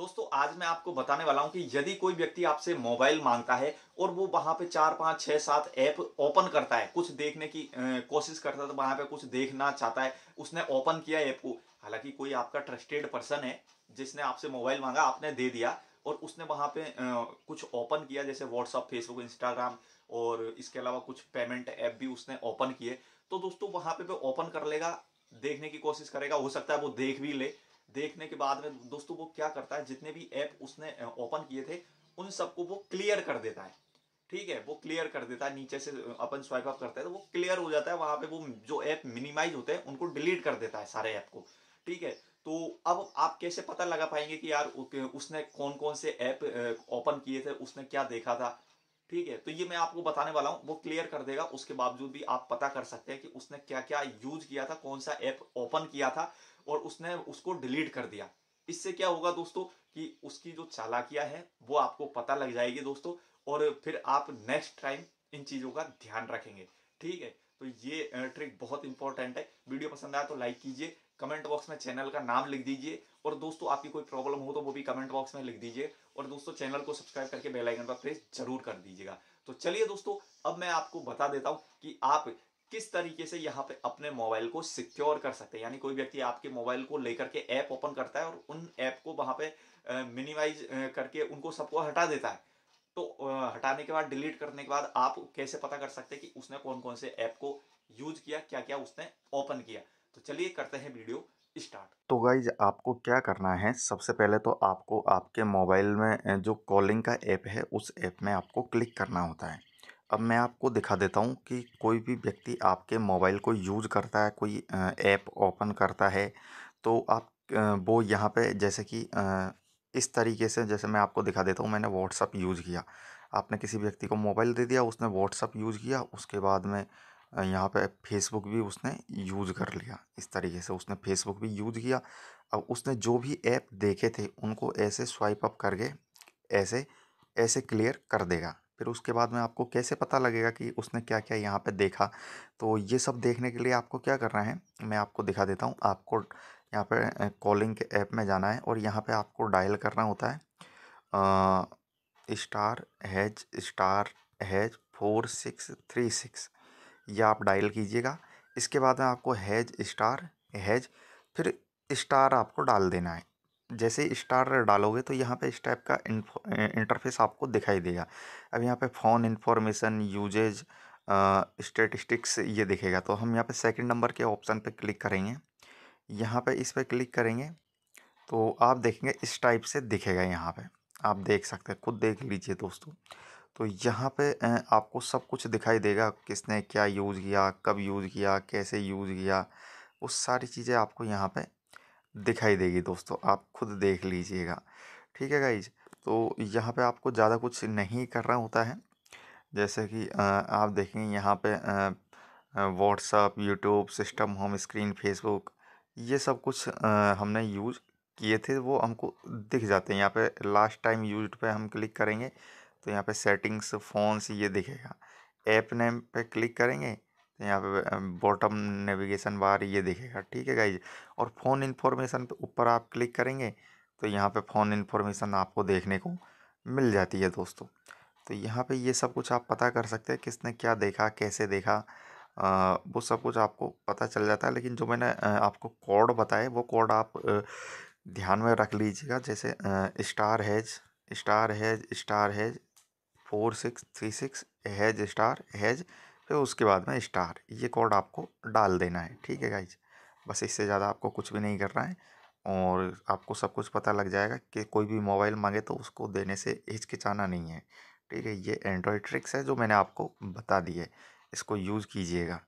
दोस्तों आज मैं आपको बताने वाला हूं कि यदि कोई व्यक्ति आपसे मोबाइल मांगता है और वो वहां पे चार पांच छह सात ऐप ओपन करता है कुछ देखने की कोशिश करता है तो वहां पे कुछ देखना चाहता है उसने ओपन किया ऐप को हालांकि कोई आपका ट्रस्टेड पर्सन है जिसने आपसे मोबाइल मांगा आपने दे दिया और उसने वहां पे कुछ ओपन किया जैसे व्हाट्सअप फेसबुक इंस्टाग्राम और इसके अलावा कुछ पेमेंट ऐप भी उसने ओपन किए तो दोस्तों वहां पे ओपन कर लेगा देखने की कोशिश करेगा हो सकता है वो देख भी ले देखने के बाद में दोस्तों वो क्या करता है जितने भी ऐप उसने ओपन किए थे उन सबको वो क्लियर कर देता है ठीक है वो क्लियर कर देता है नीचे से अपन स्वाइप अप करते हैं तो वो क्लियर हो जाता है वहां पे वो जो ऐप मिनिमाइज होते हैं उनको डिलीट कर देता है सारे ऐप को ठीक है तो अब आप कैसे पता लगा पाएंगे कि यार उसने कौन कौन से ऐप ओपन किए थे उसने क्या देखा था ठीक है तो ये मैं आपको बताने वाला हूँ वो क्लियर कर देगा उसके बावजूद भी आप पता कर सकते हैं कि उसने क्या क्या यूज किया था कौन सा ऐप ओपन किया था और उसने उसको डिलीट कर दिया इससे क्या होगा दोस्तों कि उसकी जो चालाकियां है वो आपको पता लग जाएगी दोस्तों और फिर आप नेक्स्ट टाइम इन चीज़ों का ध्यान रखेंगे ठीक है तो ये ट्रिक बहुत इंपॉर्टेंट है वीडियो पसंद आया तो लाइक कीजिए कमेंट बॉक्स में चैनल का नाम लिख दीजिए और दोस्तों आपकी कोई प्रॉब्लम हो तो वो भी कमेंट बॉक्स में लिख दीजिए और दोस्तों चैनल को सब्सक्राइब करके बेल आइकन पर प्रेस जरूर कर दीजिएगा तो चलिए दोस्तों अब मैं आपको बता देता हूँ कि आप किस तरीके से यहाँ पे अपने मोबाइल को सिक्योर कर सकते हैं यानी कोई व्यक्ति आपके मोबाइल को लेकर के ऐप ओपन करता है और उन ऐप को वहां पे मिनिमाइज करके उनको सबको हटा देता है तो हटाने के बाद डिलीट करने के बाद आप कैसे पता कर सकते हैं कि उसने कौन कौन से ऐप को यूज किया क्या क्या उसने ओपन किया तो चलिए करते हैं वीडियो स्टार्ट तो गाइज आपको क्या करना है सबसे पहले तो आपको आपके मोबाइल में जो कॉलिंग का ऐप है उस ऐप में आपको क्लिक करना होता है अब मैं आपको दिखा देता हूँ कि कोई भी व्यक्ति आपके मोबाइल को यूज करता है कोई ऐप ओपन करता है तो आप वो यहाँ पे जैसे कि इस तरीके से जैसे मैं आपको दिखा देता हूँ मैंने व्हाट्सअप यूज़ किया आपने किसी व्यक्ति को मोबाइल दे दिया उसने व्हाट्सअप यूज़ किया उसके बाद में यहाँ पे फेसबुक भी उसने यूज़ कर लिया इस तरीके से उसने फेसबुक भी यूज़ किया अब उसने जो भी ऐप देखे थे उनको ऐसे स्वाइप अप करके ऐसे ऐसे क्लियर कर देगा फिर उसके बाद में आपको कैसे पता लगेगा कि उसने क्या क्या यहाँ पे देखा तो ये सब देखने के लिए आपको क्या करना है मैं आपको दिखा देता हूँ आपको यहाँ पर कॉलिंग के ऐप में जाना है और यहाँ पर आपको डायल करना होता है star hash star hash four six three six यह आप डायल कीजिएगा इसके बाद में आपको हैज स्टार हैज फिर स्टार आपको डाल देना है जैसे स्टार डालोगे तो यहाँ पे इस टाइप का इंटरफेस आपको दिखाई देगा अब यहाँ पे फ़ोन इन्फॉर्मेशन यूजेज स्टेटिस्टिक्स ये दिखेगा तो हम यहाँ पे सेकंड नंबर के ऑप्शन पे क्लिक करेंगे यहाँ पे इस पर क्लिक करेंगे तो आप देखेंगे इस टाइप से दिखेगा यहाँ पे आप देख सकते हैं खुद देख लीजिए दोस्तों तो यहाँ पे आपको सब कुछ दिखाई देगा किसने क्या यूज़ किया कब यूज़ किया कैसे यूज़ किया वो सारी चीज़ें आपको यहाँ पे दिखाई देगी दोस्तों आप खुद देख लीजिएगा ठीक है गाइज तो यहाँ पर आपको ज़्यादा कुछ नहीं करना होता है जैसे कि आप देखेंगे यहाँ पर WhatsApp YouTube system home screen Facebook ये सब कुछ हमने यूज़ किए थे वो हमको दिख जाते हैं यहाँ पे लास्ट टाइम यूज पे हम क्लिक करेंगे तो यहाँ पे सेटिंग्स फ़ोन्स ये दिखेगा ऐप नेम पे क्लिक करेंगे तो यहाँ पे बॉटम नेविगेशन बार ये दिखेगा ठीक है गाई और फ़ोन इन्फॉर्मेशन पे ऊपर आप क्लिक करेंगे तो यहाँ पे फ़ोन इन्फॉर्मेशन आपको देखने को मिल जाती है दोस्तों तो यहाँ पर ये सब कुछ आप पता कर सकते हैं किसने क्या देखा कैसे देखा वो सब कुछ आपको पता चल जाता है लेकिन जो मैंने आपको कोड बताए वो कोड आप ध्यान में रख लीजिएगा जैसे star hash star hash star hash four six three six hash star hash फिर उसके बाद में स्टार ये कोड आपको डाल देना है ठीक है गाइज बस इससे ज़्यादा आपको कुछ भी नहीं करना है और आपको सब कुछ पता लग जाएगा कि कोई भी मोबाइल मांगे तो उसको देने से हिचकिचाना नहीं है ठीक है ये एंड्रॉयड ट्रिक्स है जो मैंने आपको बता दी है इसको यूज़ कीजिएगा